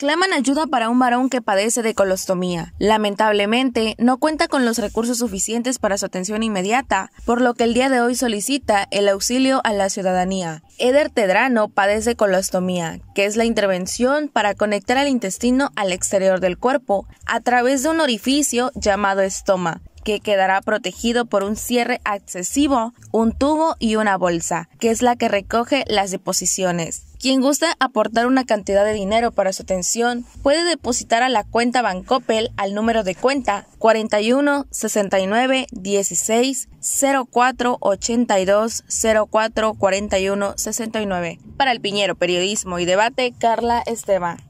claman ayuda para un varón que padece de colostomía. Lamentablemente, no cuenta con los recursos suficientes para su atención inmediata, por lo que el día de hoy solicita el auxilio a la ciudadanía. Eder Tedrano padece colostomía, que es la intervención para conectar el intestino al exterior del cuerpo a través de un orificio llamado estoma, que quedará protegido por un cierre accesivo, un tubo y una bolsa, que es la que recoge las deposiciones. Quien gusta aportar una cantidad de dinero para su atención puede depositar a la cuenta Bancopel al número de cuenta 41 69 16 04 82 04 41 69. Para el Piñero Periodismo y Debate, Carla Esteban.